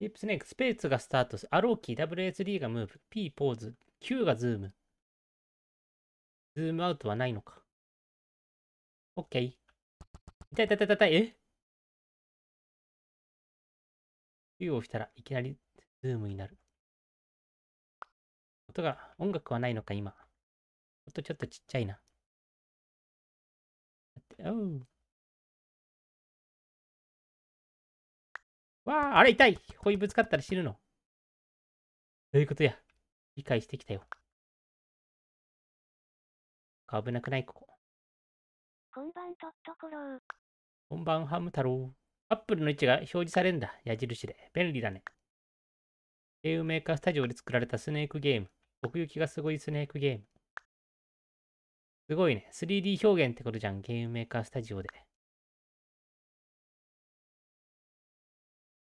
リップスネーク、スペースがスタート、アローキー、WSD がムーブ、P ポーズ、Q がズーム。ズームアウトはないのか。OK。痛い痛い痛い痛い、え ?Q を押したらいきなりズームになる。音が、音楽はないのか、今。音ちょっとちっちゃいな。おう。わあ、あれ痛いこういうぶつかったら死ぬの。どういうことや理解してきたよ。危なくない、ここ。こんばんとっところこんばんハム太郎。アップルの位置が表示されんだ。矢印で。便利だね。ゲームメーカースタジオで作られたスネークゲーム。奥行きがすごいスネークゲーム。すごいね。3D 表現ってことじゃん。ゲームメーカースタジオで。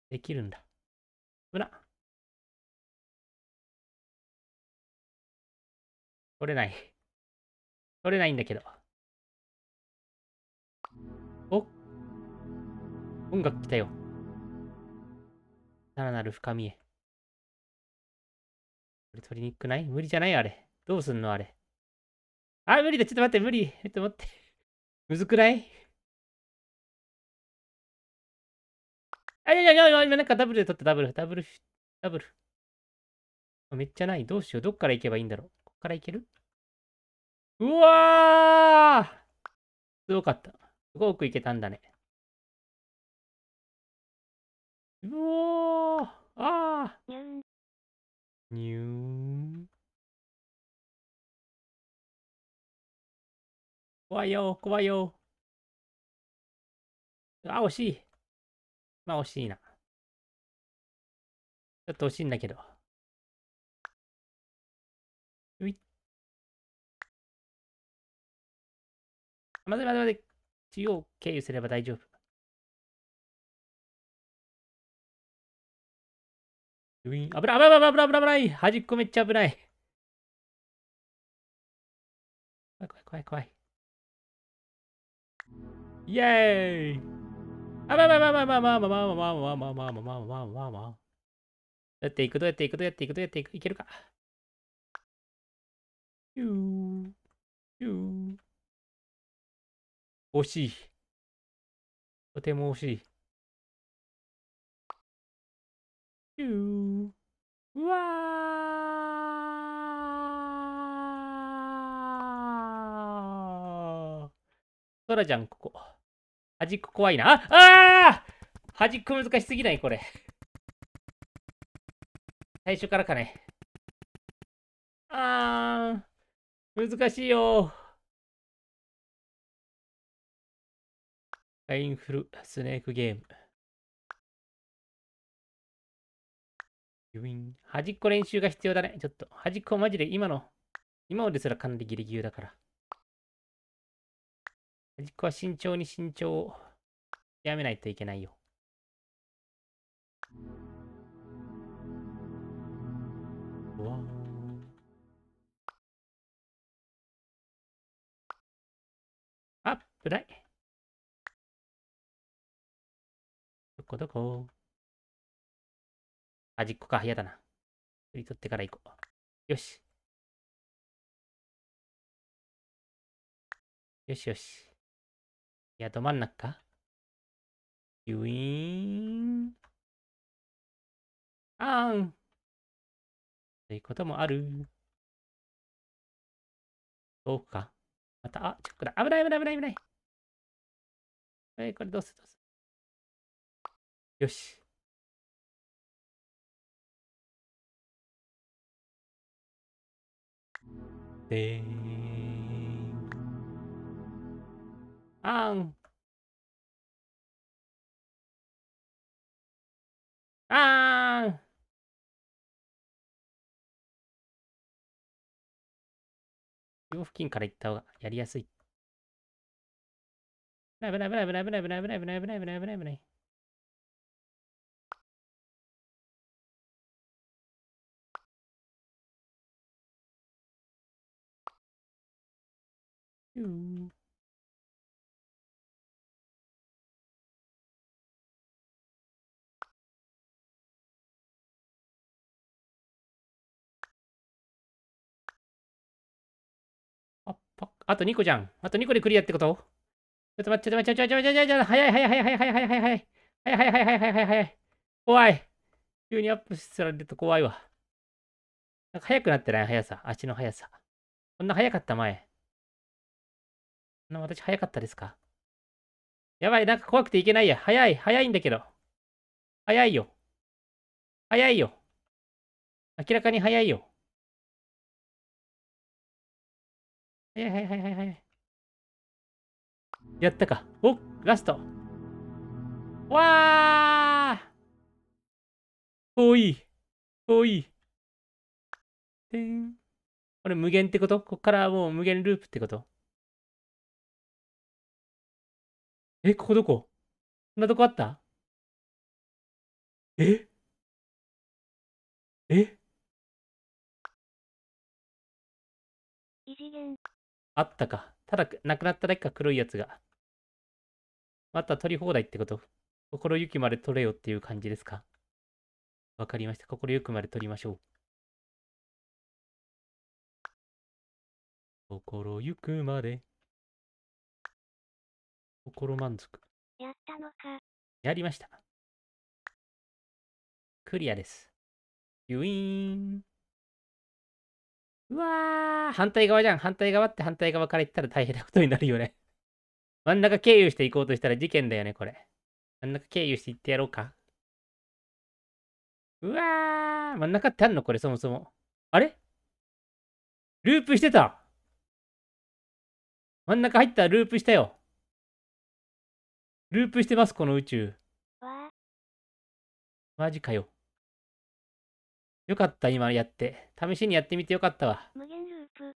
できるんだ。裏。取れない。取れないんだけど。お音楽来たよ。さらなる深みへ。これ取りにくくない無理じゃないあれ。どうすんのあれ。あ、無理だ。ちょっと待って、無理。ちょっと待って。むずくないあ、いやいやいや、今なんかダブルで取ったダブル、ダブル、ダブル。めっちゃない。どうしよう。どっから行けばいいんだろう。こっから行けるうわーすごかった。すごく行けたんだね。うおーあーにゅーん。怖いよ、怖いよ。あ、惜しい。まあ惜しいな。ちょっと惜しいんだけど。ういまずまずまず、中央経由すれば大丈夫。ウィン、危ない危ない危ない危ない危ない端っこめっちゃ危ない。怖い怖い怖い怖い。イェーイあまあまあまあまあまあまあまあまあまあまあまあまあまあまあまあまあ。やっていく、どうやっていく、どうやっていく、どうやっていく、いけるか。ゆう、ゆう。惜しい。とても惜しい。ゆう。うわー。そらじゃん、ここ。端っこ怖いな。ああ端っこ難しすぎないこれ。最初からかね。ああ難しいよ。ラインフルスネークゲーム。端っこ練習が必要だね。ちょっと、端っこマジで今の、今まですらかなりギリギリだから。マジッは慎重に慎重をやめないといけないよ。あ、ぶらい。どこどこ端っこか、嫌だな。取り取ってから行こう。よし。よしよし。いや、ど真ん中か。ューン。あーん。ということもある。どうか。また、あ、チョックだ。危ない危ない危ない危ない。えー、これどうするどうするよし。でーあんあ a 両付近から行った方がやりやすい。危ない危ない危ない危ない危ない危ない危ない危ないあと2個じゃん。あと2個でクリアってことちょっと待って、ちょっと待って、ちょっと待って、ちょっと待って、早い早い早い早い早い早い早い早い早い早い早い怖い。急にアップされると怖いわ。なんか早くなってない速さ。足の速さ。こんな早かった前。こんな私早かったですかやばい、なんか怖くていけないや。早い、早いんだけど。早いよ。早いよ。明らかに早いよ。はいはいはいはいはい。やったか。おラスト。わあ遠い。遠い。てん。これ無限ってことこっからもう無限ループってことえ、ここどここんなとこあったええ異次元あったか。ただ、なくなっただけか黒いやつが。また取り放題ってこと心ゆきまで取れよっていう感じですかわかりました。心ゆくまで取りましょう。心ゆくまで。心満足。やったのか。やりました。クリアです。ユイーン。うわー、反対側じゃん。反対側って反対側から行ったら大変なことになるよね 真ん中経由していこうとしたら事件だよね、これ。真ん中経由して行ってやろうか。うわー、真ん中ってあんのこれ、そもそも。あれループしてた真ん中入ったらループしたよ。ループしてます、この宇宙。マジかよ。よかった、今やって。試しにやってみてよかったわ。無限ループ。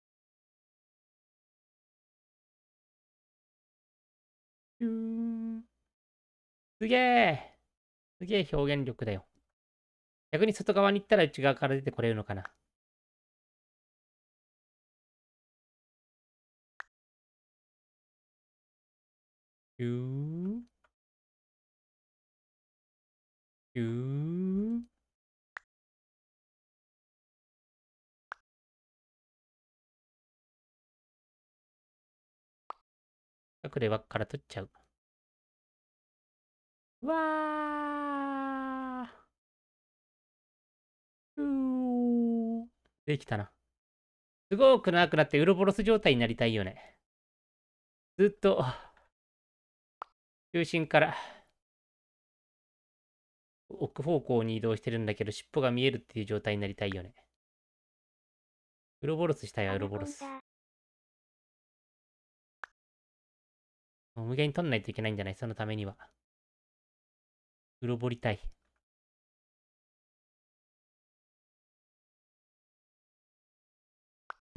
すげえすげえ表現力だよ。逆に外側に行ったら内側から出てこれるのかな。ゆー。ゆー。隠れ枠から取っちゃう。わーうーできたな。すごく長くなってウロボロス状態になりたいよね。ずっと、中心から奥方向に移動してるんだけど、尻尾が見えるっていう状態になりたいよね。ウロボロスしたいウロボロス。無限に取んないといけないんじゃないそのためには。うろぼりたい。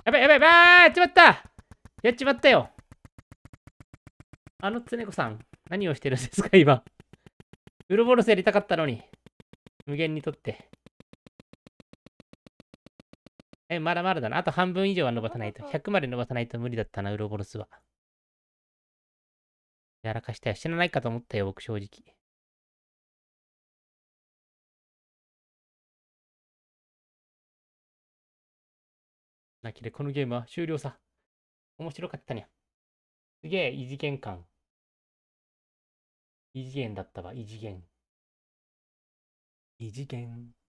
やばいやばいやいやっちまったやっちまったよあのつねこさん、何をしてるんですか今。うろぼろすやりたかったのに。無限にとって。え、まだまだだな。あと半分以上は伸ばさないと。100まで伸ばさないと無理だったな、ウロボロスは。やらかしたよ。死なないかと思ったよ、僕正直。なきで、このゲームは終了さ。面白かったにゃ。すげえ、異次元感。異次元だったわ、異次元。異次元。